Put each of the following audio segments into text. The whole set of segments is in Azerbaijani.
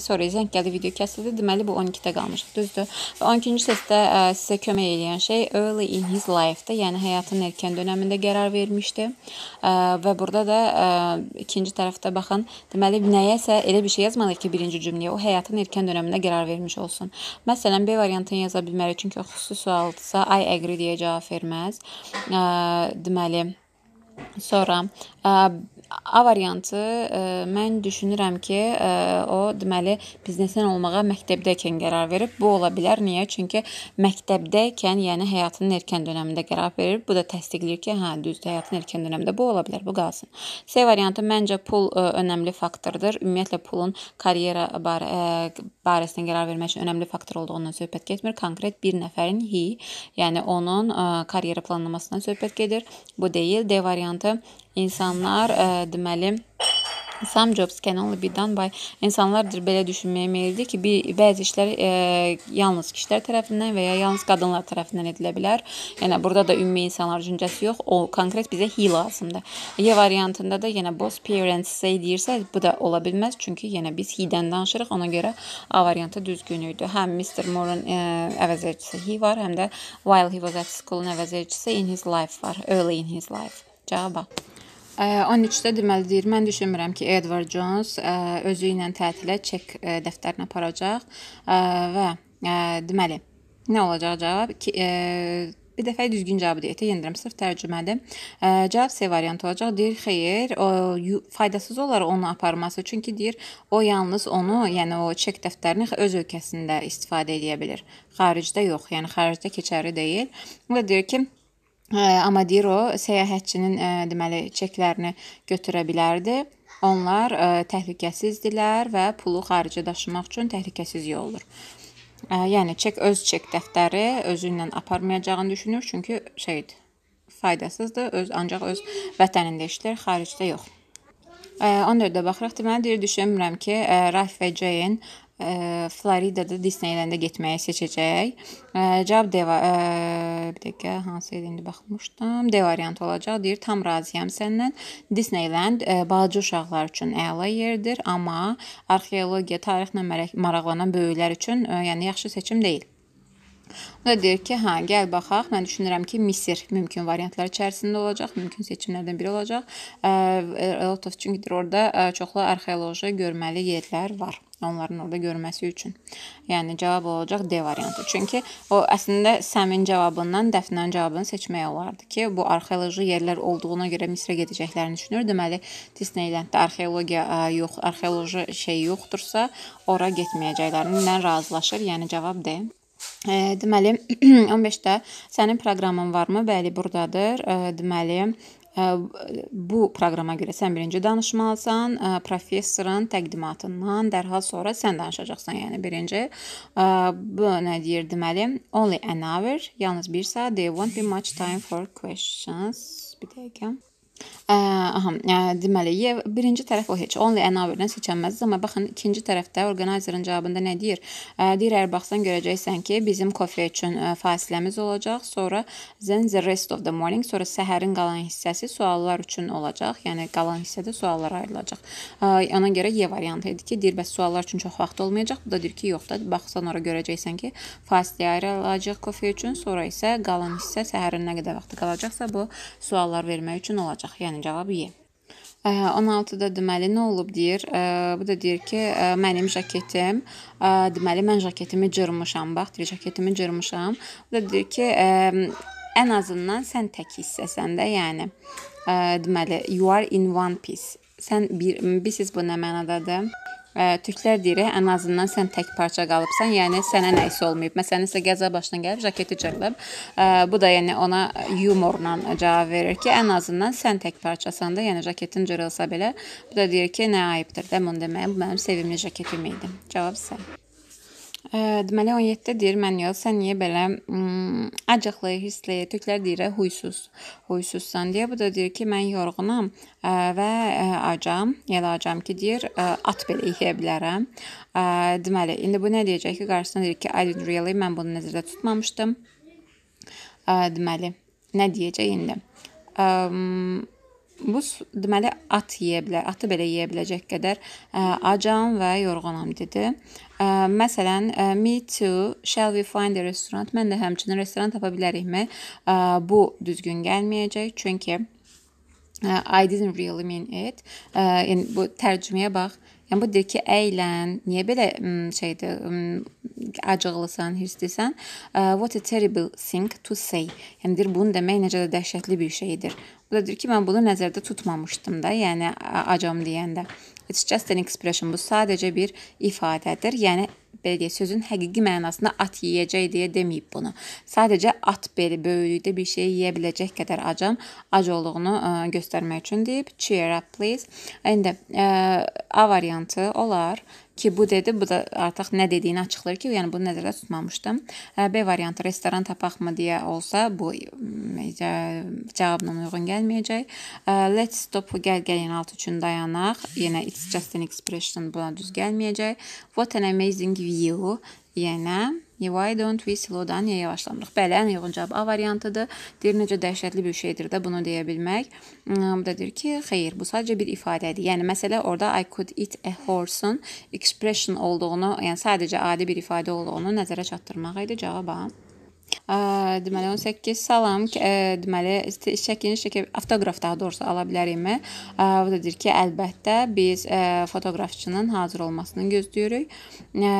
sorry, zəng gəldi, video kəsildi. Deməli bu 12-də qalmışıq, düzdür? Və 12-ci səsdə ə, e, sizə kömək edən şey early in his life-da, yəni həyatın erkən dövründə qərar vermişdi. Ə, və burada da ə, e, ikinci tərəfdə baxın, deməli nəyəsə elə bir şey yazmalıyıq ki, birinci cümləyə o həyatın erkən dövründə qərar vermiş olsun. Məsələn, B variantını yaza bilmərik, çünki o xüsusi sualdısa, I agree deyə cavab verməz. Ə, deməli sonra ə, e, A variantı ə, e, mən düşünürəm ki, ə, e, o deməli biznesmen olmağa məktəbdəykən qərar verib. Bu ola bilər. Niyə? Çünki məktəbdəykən, yəni həyatının erkən dövründə qərar verir. Bu da təsdiqləyir ki, hə, düzdür, həyatın erkən dövründə bu ola bilər, bu qalsın. C variantı məncə pul ə, e, önəmli faktordur. Ümumiyyətlə pulun karyera barə, ə, barəsində qərar vermək üçün önəmli faktor olduğundan söhbət getmir. Konkret bir nəfərin he, yəni onun ə, karyera planlamasından söhbət gedir. Bu deyil. D variantı insanlar ə, deməli Sam Jobs can only be done by insanlardır belə düşünməyə meyilli ki, bir bəzi işlər e, yalnız kişilər tərəfindən və ya yalnız qadınlar tərəfindən edilə bilər. Yəni burada da ümumi insanlar düşüncəsi yox, o konkret bizə he lazımdır. Y variantında da yenə boss parents say deyirsə, bu da ola bilməz, çünki yenə biz he-dən danışırıq, ona görə A variantı düzgün idi. Həm Mr. Moore-un e, əvəzedicisi he var, həm də while he was at school-un əvəzedicisi in his life var, early in his life. Cavab A. 13-də deməli deyir, mən düşünmürəm ki, Edward Jones e, özü ilə tətilə çek e, dəftərini aparacaq e, və deməli nə olacaq cavab ki, bir dəfə düzgün cavabı deyək, yendirəm sırf tərcümədir. E, cavab C variantı olacaq. Deyir, xeyr, o faydasız olar onu aparması, çünki deyir, o yalnız onu, yəni o çek dəftərini öz ölkəsində istifadə edə bilər. Xaricdə yox, yəni xaricdə keçərli deyil. Və deyir ki, Hə, Amadiro səyahətçinin deməli çeklərini götürə bilərdi. Onlar təhlükəsizdirlər və pulu xaricə daşımaq üçün təhlükəsiz yoldur. Yəni çek öz çek dəftəri özü ilə aparmayacağını düşünür, çünki şeydir, faydasızdır. Öz ancaq öz vətənində işləyir, xaricdə yox. 14-də baxırıq. Deməli, deyir düşünmürəm ki, Ralf və Jane Floridada Disneyləndə getməyi seçəcək. Cavab D var. E, bir dəqiqə, hansı idi indi baxmışdım. D variantı olacaq. Deyir, tam razıyam səndən. Disneyland e, balaca uşaqlar üçün əla yerdir, amma arxeologiya, tarixlə maraqlanan böyüklər üçün, e, yəni yaxşı seçim deyil. O da deyir ki, hə, gəl baxaq. Mən düşünürəm ki, Misir mümkün variantlar içərisində olacaq, mümkün seçimlərdən biri olacaq. Lot of çünki orada çoxlu arxeoloji görməli yerlər var onların orada görməsi üçün. Yəni cavab olacaq D variantı. Çünki o əslində Səmin cavabından Dəfnənin cavabını seçmək olardı ki, bu arxeoloji yerlər olduğuna görə Misrə gedəcəklərini düşünür. Deməli, Disneyland-də arxeologiya ə, yox, arxeoloji şey yoxdursa, ora getməyəcəklərindən razılaşır. Yəni cavab D. E, deməli 15-də sənin proqramın varmı? Bəli, burdadır. E, deməli bu proqrama görə sən birinci danışmalısan, e, professorun təqdimatından dərhal sonra sən danışacaqsan, yəni birinci. Bu nə deyir deməli? Only an hour, yalnız 1 saat. There won't be much time for questions. Bir dəqiqə. Ə, aha, ə, deməli, birinci tərəf o heç only an hour-dan seçilməz, amma baxın ikinci tərəfdə orqanayzerin cavabında nə deyir? Ə, deyir əgər baxsan görəcəksən ki, bizim kofe üçün ə, fasiləmiz olacaq, sonra then the rest of the morning, sonra səhərin qalan hissəsi suallar üçün olacaq, yəni qalan hissədə suallar ayrılacaq. Ə, ona görə Y variantı idi ki, deyir bəs suallar üçün çox vaxt olmayacaq. Bu da deyir ki, yox da, baxsan ora görəcəksən ki, fasilə ayrılacaq kofe üçün, sonra isə qalan hissə səhərin nə qədər vaxtı qalacaqsa, bu suallar vermək üçün olacaq olacaq. Yəni cavab Y. 16-da deməli nə olub deyir? Bu da deyir ki, mənim jaketim, deməli mən jaketimi cırmışam. Bax, deyir jaketimi cırmışam. Bu da deyir ki, ən azından sən tək hissəsən də, yəni deməli you are in one piece. Sən bir bilirsiniz bu nə mənadadır? Ə, türklər deyirək, ən azından sən tək parça qalıbsan, yəni sənə nə isə olmayıb. Məsələn, isə qəza başına gəlib jaketi cırılıb. Bu da yəni ona yumorla cavab verir ki, ən azından sən tək parçasan da, yəni jaketin cırılsa belə, bu da deyir ki, nə ayıbdır da bunu deməyə. Bu mənim sevimli jaketim idi. Cavab isə deməli 17-dir. Mən yoxsa niyə belə acıqlı hissli tüklər deyirə huysuz. Huysuzsan deyə bu da deyir ki, mən yorğunam və acam, elə yəni acam ki, deyir, at belə yeyə bilərəm. Deməli, indi bu nə deyəcək ki, qarşısına deyir ki, I didn't really mən bunu nəzərdə tutmamışdım. Deməli, nə deyəcək indi? Um, Bu deməli at yeyə bilər, atı belə yeyə biləcək qədər ə, e, acam və yorğunam dedi. Ə, e, məsələn, ə, e, me too, shall we find a restaurant? Mən də həmçinin restoran tapa bilərikmi? Ə, bu düzgün gəlməyəcək, çünki I didn't really mean it. Yəni bu tərcüməyə bax. Yəni bu deyir ki, əylən, niyə belə şeydir, acıqlısan, hirslisən? What a terrible thing to say. Yəni deyir, bunu demək necə də dəhşətli bir şeydir. Bu da deyir ki, mən bunu nəzərdə tutmamışdım da, yəni acam deyəndə. It's just an expression. Bu sadəcə bir ifadədir. Yəni belə deyək, sözün həqiqi mənasında at yeyəcək deyə deməyib bunu. Sadəcə at beli böyüklükdə bir şeyi yeyə biləcək qədər acam, ac olduğunu ə, e, göstərmək üçün deyib. Cheer up please. İndi ə, e, A variantı olar ki bu dedi, bu da artıq nə dediyini açıqlayır ki, yəni bunu nəzərdə tutmamışdım. B variantı restoran tapaqmı deyə olsa, bu necə cavabla uyğun gəlməyəcək. Let's stop gəl gəlin alt üçün dayanaq. Yenə it's just an expression buna düz gəlməyəcək. What an amazing view yenə Why don't we slow down? Niyə yavaşlamırıq? Bəli, ən uyğun cavab A variantıdır. Deyir necə dəhşətli bir şeydir də bunu deyə bilmək. Bu da deyir ki, xeyr, bu sadəcə bir ifadədir. Yəni məsələ orada I could eat a horse-un expression olduğunu, yəni sadəcə adi bir ifadə olduğunu nəzərə çatdırmaq idi cavab A. Ə, deməli 18 salam ki, ə, e, deməli şəklini şəkil avtoqraf daha doğrusu ala bilərikmi? Bu da deyir ki, əlbəttə biz ə, e, fotoqrafçının hazır olmasını gözləyirik. Ə,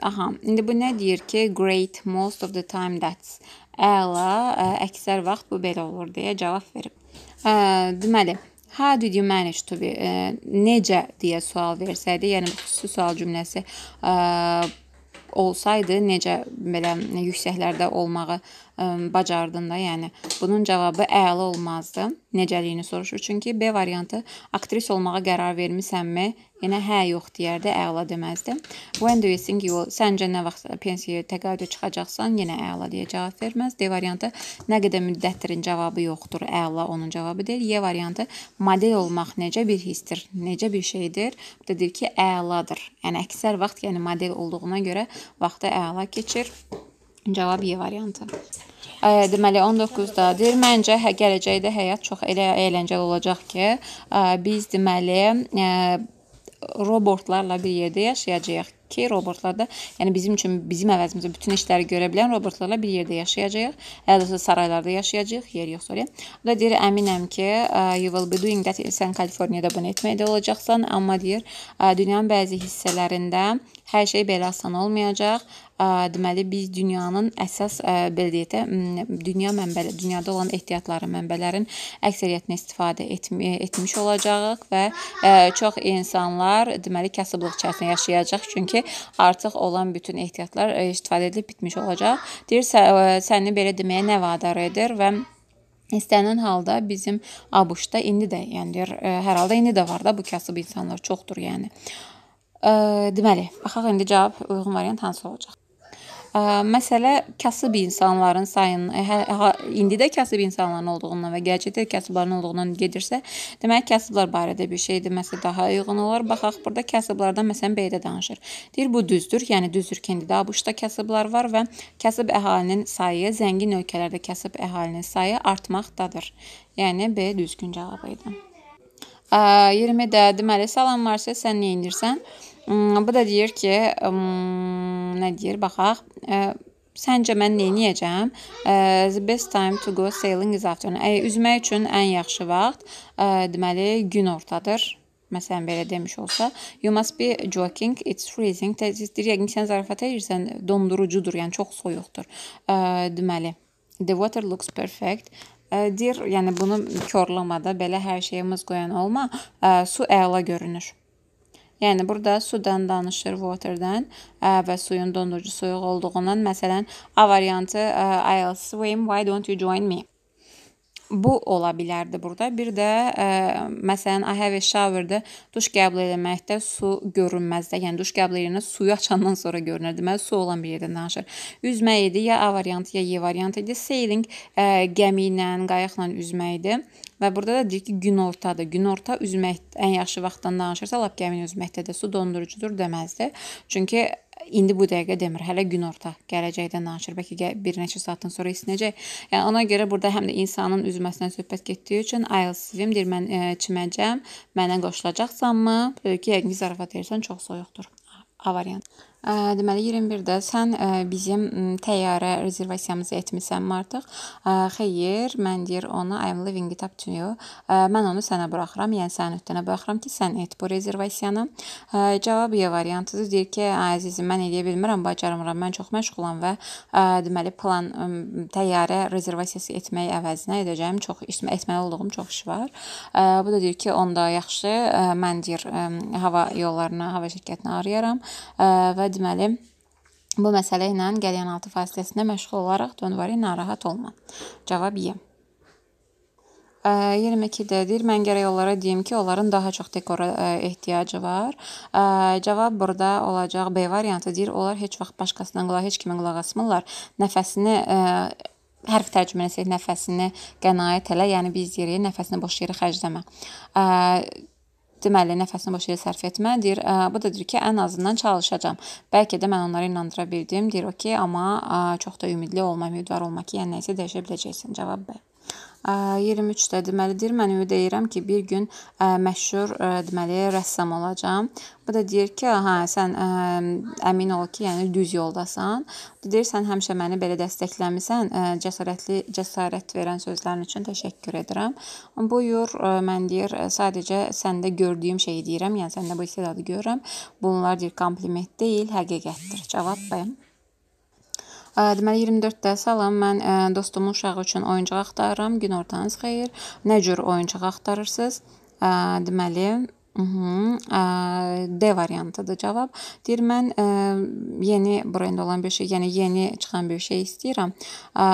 Aha, indi bu nə deyir ki, great most of the time that's. Əla, ə, əksər vaxt bu belə olur deyə cavab verib. Ə, deməli, How did you manage to be? Ə, necə deyə sual versəydi, yəni xüsusi sual cümləsi ə, olsaydı, necə belə yüksəklərdə olmağı ə, bacardın da, yəni bunun cavabı əla olmazdı. Necəliyini soruşur. Çünki B variantı aktris olmağa qərar vermisənmi? Yenə hə, yox deyərdi, əla deməzdi. When do you think you will? Səncə nə vaxt pensiyaya təqaüdə çıxacaqsan? Yenə əla deyə cavab verməz. D variantı nə qədər müddətdirin cavabı yoxdur. Əla onun cavabı deyil. Y variantı model olmaq necə bir hissdir? Necə bir şeydir? Bu da deyir ki, əladır. Yəni əksər vaxt, yəni model olduğuna görə vaxtı əla keçir. Cavab Y variantı. E, deməli 19-dadır. Məncə hə, gələcəkdə həyat çox elə əyləncəli olacaq ki, e, biz deməli e, robotlarla bir yerdə yaşayacağıq ki, robotlarda, yəni bizim üçün bizim əvəzimizə bütün işləri görə bilən robotlarla bir yerdə yaşayacağıq. Əlbəttə hə, saraylarda yaşayacağıq, yer yox sorry. O da deyir, əminəm ki, you will be doing that sən Kaliforniyada bunu etməkdə olacaqsan, amma deyir, dünyanın bəzi hissələrində hər şey belə asan olmayacaq deməli biz dünyanın əsas belə deyək də dünya mənbələri, dünyada olan ehtiyatları, mənbələrin əksəriyyətinə istifadə etmi e, etmiş olacağıq və çox insanlar deməli kasıblıq çətin yaşayacaq çünki artıq olan bütün ehtiyatlar istifadə edilib bitmiş olacaq. Deyir səni belə deməyə nə vadar edir və İstənilən halda bizim ABŞ-da indi də, yəni deyir, hər halda indi də var da bu kasıb insanlar çoxdur, yəni. Ə, deməli, baxaq indi cavab uyğun variant hansı olacaq? Məsələ kasıb insanların sayının e, hə, indi də kasıb insanların olduğundan və gələcəkdə kasıbların olduğundan gedirsə, deməli kasıblar barədə bir şeydir məsələ daha uyğun olar. Baxaq, burada kasıblardan məsələn Beydə danışır. Deyir bu düzdür, yəni düzdür ki, indi də ABŞ-da kasıblar var və kasıb əhalinin sayı zəngin ölkələrdə kasıb əhalinin sayı artmaqdadır. Yəni B düzgün cavabı idi. 20-də deməli salam Marsiya, sən nə edirsən? Hmm, bu da deyir ki, hmm, nə deyir? Baxaq. Səncə mən nə edəcəm? The best time to go sailing is afternoon. Ə, üzmək üçün ən yaxşı vaxt, ə, deməli, gün ortadır. Məsələn belə demiş olsa, you must be joking, it's freezing. Təzdir yəqin sən zarafat edirsən, dondurucudur, yəni çox soyuqdur. Ə, deməli, the water looks perfect. Dir, yəni bunu korlamada belə hər şeyimiz qoyan olma, ə, su əla görünür. Yəni burada sudan danışır, water-dan və suyun dondurucu soyuq olduğundan, məsələn, A variantı I will swim, why don't you join me? Bu ola bilərdi burada. Bir də ə, e, məsələn I have a shower-də duş qəbul etməkdə su görünməzdə, yəni duş qəbul yerinə suyu açandan sonra görünür. Deməli su olan bir yerdən danışır. Üzmək idi ya A variantı ya Y variantı idi. Sailing ə, e, gəmi ilə, qayıqla üzmək idi. Və burada da deyir ki, günortadır. Günorta üzmək ən yaxşı vaxtdan danışırsa, lap gəmini üzməkdə də su dondurucudur deməzdi. Çünki indi bu dəqiqə demir, hələ günorta gələcəkdə danışır. Bəlkə bir neçə saatdan sonra isinəcək. Yəni ona görə burada həm də insanın üzməsinə söhbət getdiyi üçün IELTS-im deyir mən e, çiməcəm, mənə qoşulacaqsanmı? Ki, yəqin ki zarafat deyirsən, çox soyuqdur. A variantı. Deməli 21-də sən bizim təyyarə rezervasiyamızı etmisənmi artıq? Xeyr, mən deyir ona I'm living it up to you. Mən onu sənə buraxıram, yəni sənin öhdənə buraxıram ki, sən et bu rezervasiyanı. Cavab E variantıdır. Deyir ki, əzizim, mən eləyə bilmirəm, bacarmıram, mən çox məşğulam və deməli plan təyyarə rezervasiyası etmək əvəzinə edəcəyim çox iş etməli olduğum çox iş var. Bu da deyir ki, onda yaxşı, mən deyir hava yollarına, hava şirkətinə arayaram və deməli bu məsələ ilə qəlyanaltı fasiləsində məşğul olaraq dönvari narahat olma. Cavab Y. 22-də deyir, mən gərək onlara deyim ki, onların daha çox dekora ehtiyacı var. Cavab burada olacaq B variantı deyir, onlar heç vaxt başqasından qulaq, heç kimə qulaq asmırlar. Nəfəsini hərf tərcümələsək nəfəsini qənaət elə, yəni biz deyirik nəfəsini boş yerə xərcləmə. Deməli, nəfəsini boşa sərf etmə. Deyir, bu da deyir ki, ən azından çalışacağam. Bəlkə də mən onları inandıra bildim. Deyir o ki, amma çox da ümidli olma, ümidvar olma ki, yəni nəsə dəyişə biləcəksən. Cavab B. 23-də deməlidir. Mən ümid edirəm ki, bir gün məşhur deməli rəssam olacam. Bu da deyir ki, hə, sən ə, əmin ol ki, yəni düz yoldasan. Bu deyir, sən həmişə məni belə dəstəkləmisən. Ə, cəsarətli, cəsarət verən sözlərin üçün təşəkkür edirəm. Buyur, ə, mən deyir, sadəcə səndə gördüyüm şeyi deyirəm. Yəni səndə bu istedadı görürəm. Bunlar deyir kompliment deyil, həqiqətdir. Cavab B. Deməli 24-də salam, mən dostumun uşağı üçün oyuncaq axtarıram. Günortanız xeyir. Nə cür oyuncaq axtarırsınız? Deməli, Mhm. D variantıdır cavab. Deyir mən ə, yeni brend olan bir şey, yəni yeni çıxan bir şey istəyirəm. Ə,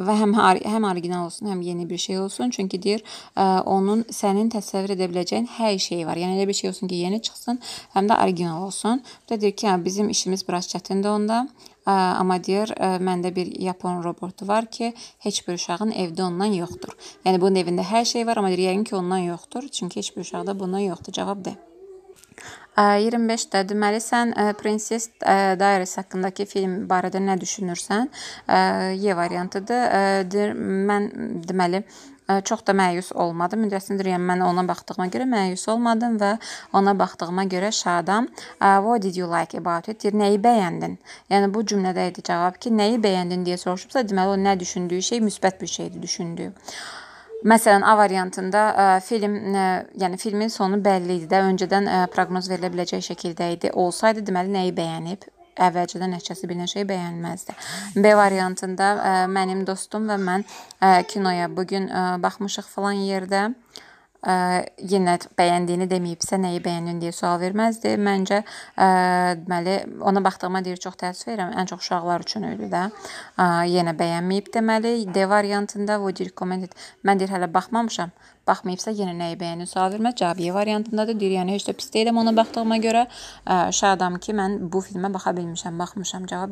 və həm həm original olsun, həm yeni bir şey olsun. Çünki deyir ə, onun sənin təsəvvür edə biləcəyin hər şey var. Yəni elə bir şey olsun ki, yeni çıxsın, həm də original olsun. Bu da deyir ki, hə, bizim işimiz biraz çətindir onda. Amma deyir, məndə bir yapon robotu var ki, heç bir uşağın evdə ondan yoxdur. Yəni bunun evində hər şey var, amma deyir, yəqin ki, ondan yoxdur, çünki heç bir uşaqda bundan yoxdur. Cavab D. 25-də deməli sən Princess Diaries haqqındakı film barədə nə düşünürsən? E variantıdır. Mən deməli çox da məyus olmadım. Müddəsindir, yəni mən ona baxdığıma görə məyus olmadım və ona baxdığıma görə şadam. What did you like about it? Deyir, nəyi bəyəndin? Yəni bu cümlədə idi cavab ki, nəyi bəyəndin deyə soruşubsa, deməli o nə düşündüyü şey müsbət bir şeydir düşündüyü. Məsələn, A variantında ə, film, ə, yəni filmin sonu bəlli idi də, öncədən ə, proqnoz verilə biləcək şəkildə idi. Olsaydı deməli nəyi bəyənib? əvvəlcədən nəticəsi bilinən şeyi bəyənməzdi. B variantında e, mənim dostum və mən e, kinoya bu gün e, baxmışıq falan yerdə ə, yenə bəyəndiyini deməyibsə, nəyi bəyəndin deyə sual verməzdi. Məncə, ə, e, deməli, ona baxdığıma deyir, çox təəssüf edirəm, ən çox uşaqlar üçün öldü də. Ə, yenə bəyənməyib deməli. D variantında Woody recommended. Mən deyir hələ baxmamışam. Baxmayıbsa yenə nəyi bəyəndin sual vermə. Cavab E variantındadır. Deyir, yəni heç də pis deyiləm ona baxdığıma görə. Ə, şadam ki, mən bu filmə baxa bilmişəm, baxmışam. Cavab